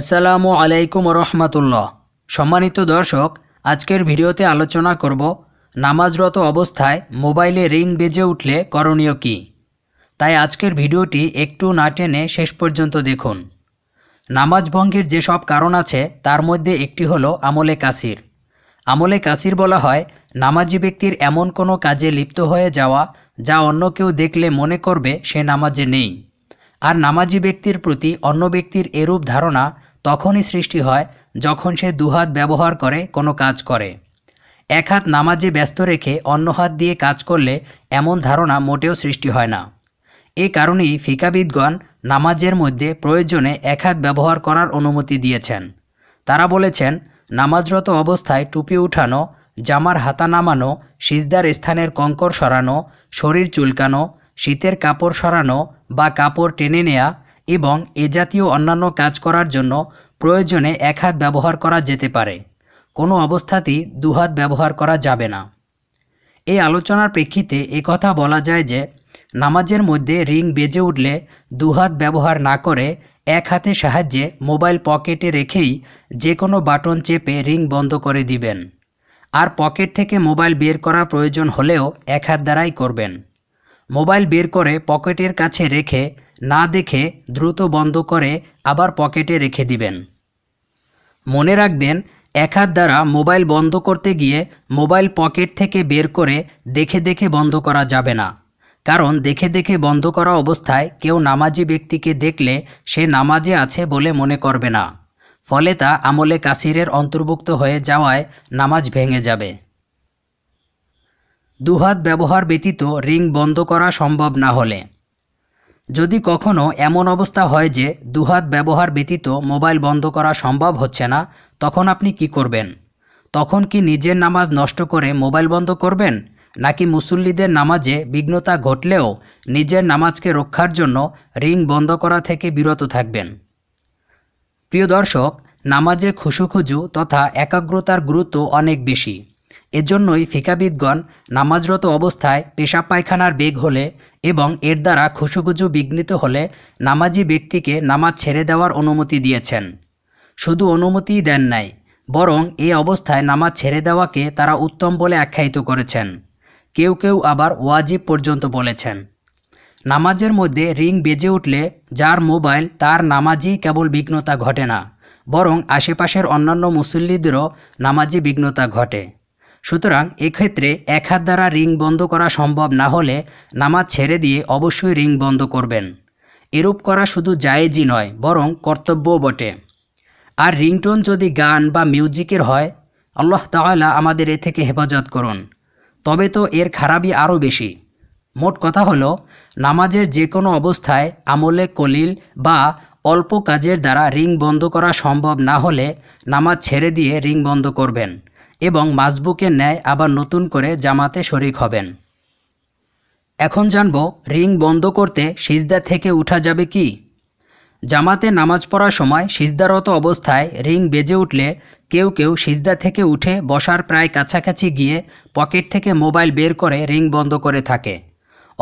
আসসালামু আলাইকুম রহমতুল্লাহ সম্মানিত দর্শক আজকের ভিডিওতে আলোচনা করব নামাজরত অবস্থায় মোবাইলে রিং বেজে উঠলে করণীয় কি তাই আজকের ভিডিওটি একটু না টেনে শেষ পর্যন্ত দেখুন নামাজ ভঙ্গের যেসব কারণ আছে তার মধ্যে একটি হলো আমলে কাসির আমলে কাসির বলা হয় নামাজি ব্যক্তির এমন কোনো কাজে লিপ্ত হয়ে যাওয়া যা অন্য কেউ দেখলে মনে করবে সে নামাজে নেই আর নামাজি ব্যক্তির প্রতি অন্য ব্যক্তির এরূপ ধারণা তখনই সৃষ্টি হয় যখন সে দুহাত ব্যবহার করে কোনো কাজ করে এক হাত নামাজে ব্যস্ত রেখে অন্য হাত দিয়ে কাজ করলে এমন ধারণা মোটেও সৃষ্টি হয় না এ কারণেই ফিকাবিদগণ নামাজের মধ্যে প্রয়োজনে এক হাত ব্যবহার করার অনুমতি দিয়েছেন তারা বলেছেন নামাজরত অবস্থায় টুপি উঠানো জামার হাতা নামানো সিজদার স্থানের কঙ্কর সরানো শরীর চুলকানো শীতের কাপড় সরানো বা কাপড় টেনে নেয়া এবং এ জাতীয় অন্যান্য কাজ করার জন্য প্রয়োজনে এক হাত ব্যবহার করা যেতে পারে কোনো অবস্থাতেই দুহাত ব্যবহার করা যাবে না এই আলোচনার প্রেক্ষিতে কথা বলা যায় যে নামাজের মধ্যে রিং বেজে উঠলে দুহাত ব্যবহার না করে এক হাতে সাহায্যে মোবাইল পকেটে রেখেই যে কোনো বাটন চেপে রিং বন্ধ করে দিবেন আর পকেট থেকে মোবাইল বের করা প্রয়োজন হলেও এক হাত দ্বারাই করবেন মোবাইল বের করে পকেটের কাছে রেখে না দেখে দ্রুত বন্ধ করে আবার পকেটে রেখে দিবেন মনে রাখবেন এক হাত দ্বারা মোবাইল বন্ধ করতে গিয়ে মোবাইল পকেট থেকে বের করে দেখে দেখে বন্ধ করা যাবে না কারণ দেখে দেখে বন্ধ করা অবস্থায় কেউ নামাজি ব্যক্তিকে দেখলে সে নামাজে আছে বলে মনে করবে না ফলে তা আমলে কাসিরের অন্তর্ভুক্ত হয়ে যাওয়ায় নামাজ ভেঙে যাবে দুহাত ব্যবহার ব্যতীত রিং বন্ধ করা সম্ভব না হলে যদি কখনও এমন অবস্থা হয় যে দুহাত ব্যবহার ব্যতীত মোবাইল বন্ধ করা সম্ভব হচ্ছে না তখন আপনি কি করবেন তখন কি নিজের নামাজ নষ্ট করে মোবাইল বন্ধ করবেন নাকি মুসল্লিদের নামাজে বিঘ্নতা ঘটলেও নিজের নামাজকে রক্ষার জন্য রিং বন্ধ করা থেকে বিরত থাকবেন প্রিয় দর্শক নামাজে খুশুখুজু তথা একাগ্রতার গুরুত্ব অনেক বেশি এজন্যই ফিকাবিদগণ নামাজরত অবস্থায় পেশাব পায়খানার বেগ হলে এবং এর দ্বারা খুশুগুজু বিঘ্নিত হলে নামাজি ব্যক্তিকে নামাজ ছেড়ে দেওয়ার অনুমতি দিয়েছেন শুধু অনুমতিই দেন নাই বরং এ অবস্থায় নামাজ ছেড়ে দেওয়াকে তারা উত্তম বলে আখ্যায়িত করেছেন কেউ কেউ আবার ওয়াজিব পর্যন্ত বলেছেন নামাজের মধ্যে রিং বেজে উঠলে যার মোবাইল তার নামাজই কেবল বিঘ্নতা ঘটে না বরং আশেপাশের অন্যান্য মুসল্লিদেরও নামাজি বিঘ্নতা ঘটে সুতরাং এক্ষেত্রে এক হাত দ্বারা রিং বন্ধ করা সম্ভব না হলে নামাজ ছেড়ে দিয়ে অবশ্যই রিং বন্ধ করবেন এরূপ করা শুধু জায়েজই নয় বরং কর্তব্যও বটে আর রিংটোন যদি গান বা মিউজিকের হয় আল্লাহ তাআলা আমাদের এ থেকে হেফাজত করুন তবে তো এর খারাপই আরও বেশি মোট কথা হলো নামাজের যে কোনো অবস্থায় আমলে কলিল বা অল্প কাজের দ্বারা রিং বন্ধ করা সম্ভব না হলে নামাজ ছেড়ে দিয়ে রিং বন্ধ করবেন এবং মাসবুকের ন্যায় আবার নতুন করে জামাতে শরিক হবেন এখন জানব রিং বন্ধ করতে সিজদা থেকে উঠা যাবে কি জামাতে নামাজ পড়ার সময় সিজদারত অবস্থায় রিং বেজে উঠলে কেউ কেউ সিজদা থেকে উঠে বসার প্রায় কাছাকাছি গিয়ে পকেট থেকে মোবাইল বের করে রিং বন্ধ করে থাকে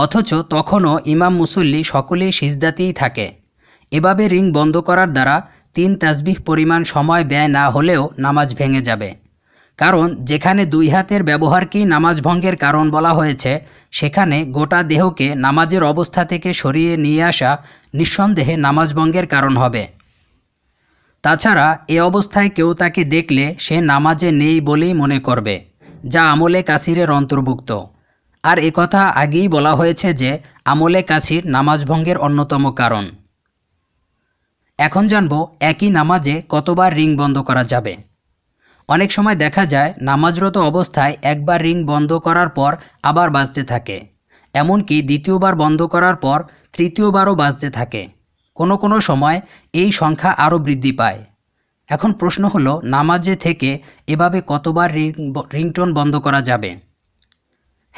অথচ তখনও ইমাম মুসল্লি সকলেই সিজদাতেই থাকে এভাবে রিং বন্ধ করার দ্বারা তিন তাসবিহ পরিমাণ সময় ব্যয় না হলেও নামাজ ভেঙে যাবে কারণ যেখানে দুই হাতের ব্যবহারকেই নামাজ ভঙ্গের কারণ বলা হয়েছে সেখানে গোটা দেহকে নামাজের অবস্থা থেকে সরিয়ে নিয়ে আসা নিঃসন্দেহে নামাজ ভঙ্গের কারণ হবে তাছাড়া এ অবস্থায় কেউ তাকে দেখলে সে নামাজে নেই বলেই মনে করবে যা আমলে কাসিরের অন্তর্ভুক্ত আর কথা আগেই বলা হয়েছে যে আমলে কাসির নামাজ ভঙ্গের অন্যতম কারণ এখন জানব একই নামাজে কতবার রিং বন্ধ করা যাবে অনেক সময় দেখা যায় নামাজরত অবস্থায় একবার রিং বন্ধ করার পর আবার বাজতে থাকে এমনকি দ্বিতীয়বার বন্ধ করার পর তৃতীয়বারও বাজতে থাকে কোনো কোনো সময় এই সংখ্যা আরও বৃদ্ধি পায় এখন প্রশ্ন হলো নামাজে থেকে এভাবে কতবার রিং রিংটোন বন্ধ করা যাবে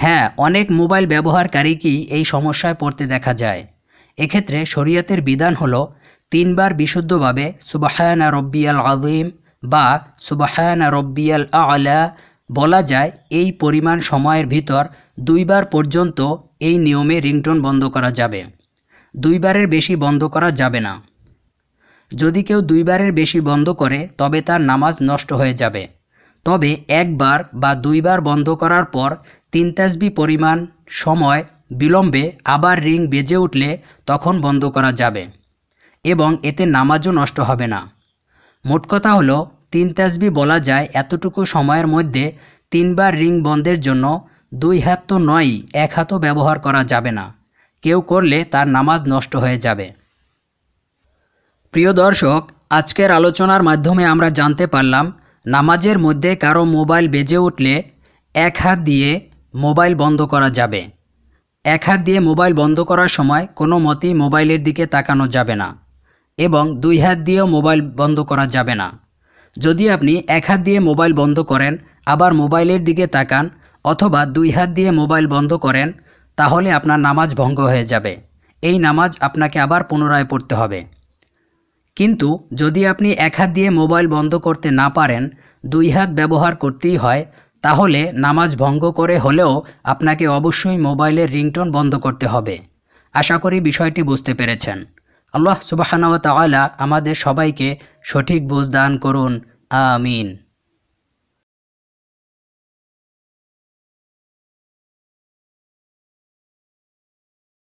হ্যাঁ অনেক মোবাইল ব্যবহারকারীকেই এই সমস্যায় পড়তে দেখা যায় এক্ষেত্রে শরীয়তের বিধান হলো তিনবার বিশুদ্ধভাবে সুবাহায়না রব্বিয়াল আজিম বা সুবাহান রব্বিয়াল আলা বলা যায় এই পরিমাণ সময়ের ভিতর দুইবার পর্যন্ত এই নিয়মে রিংটোন বন্ধ করা যাবে দুইবারের বেশি বন্ধ করা যাবে না যদি কেউ দুইবারের বেশি বন্ধ করে তবে তার নামাজ নষ্ট হয়ে যাবে তবে একবার বা দুইবার বন্ধ করার পর তিন তাসবি পরিমাণ সময় বিলম্বে আবার রিং বেজে উঠলে তখন বন্ধ করা যাবে এবং এতে নামাজও নষ্ট হবে না মোট কথা হলো তিন তাসবি বলা যায় এতটুকু সময়ের মধ্যে তিনবার রিং বন্ধের জন্য দুই হাত তো নয় এক হাতও ব্যবহার করা যাবে না কেউ করলে তার নামাজ নষ্ট হয়ে যাবে প্রিয় দর্শক আজকের আলোচনার মাধ্যমে আমরা জানতে পারলাম নামাজের মধ্যে কারো মোবাইল বেজে উঠলে এক হাত দিয়ে মোবাইল বন্ধ করা যাবে এক হাত দিয়ে মোবাইল বন্ধ করার সময় কোনো মতেই মোবাইলের দিকে তাকানো যাবে না এবং দুই হাত দিয়েও মোবাইল বন্ধ করা যাবে না যদি আপনি এক হাত দিয়ে মোবাইল বন্ধ করেন আবার মোবাইলের দিকে তাকান অথবা দুই হাত দিয়ে মোবাইল বন্ধ করেন তাহলে আপনার নামাজ ভঙ্গ হয়ে যাবে এই নামাজ আপনাকে আবার পুনরায় পড়তে হবে কিন্তু যদি আপনি এক হাত দিয়ে মোবাইল বন্ধ করতে না পারেন দুই হাত ব্যবহার করতেই হয় তাহলে নামাজ ভঙ্গ করে হলেও আপনাকে অবশ্যই মোবাইলের রিংটোন বন্ধ করতে হবে আশা করি বিষয়টি বুঝতে পেরেছেন আল্লাহ সুবাহানওয়া তালা আমাদের সবাইকে সঠিক বুঝ দান করুন আমিন